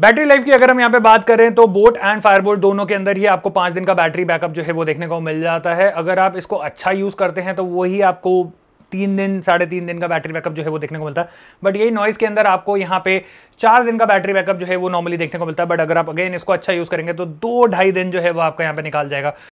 battery life की अगर हम यहाँ पे बात करें तो बोट एंड फायरबोट दोनों के अंदर ही आपको पांच दिन का बैटरी बैकअप जो है वो देखने को मिल जाता है अगर आप इसको अच्छा यूज करते हैं तो वही आपको तीन दिन साढ़े तीन दिन का बैटरी बैकअप जो है वो देखने को मिलता है बट यही नॉइस के अंदर आपको यहाँ पे चार दिन का बैटरी बैकअप जो है वो नॉर्मली देखने को मिलता है बट अगर आप अगेन इसको अच्छा यूज़ करेंगे तो दो ढाई दिन जो है वो आपका यहाँ पे निकाल जाएगा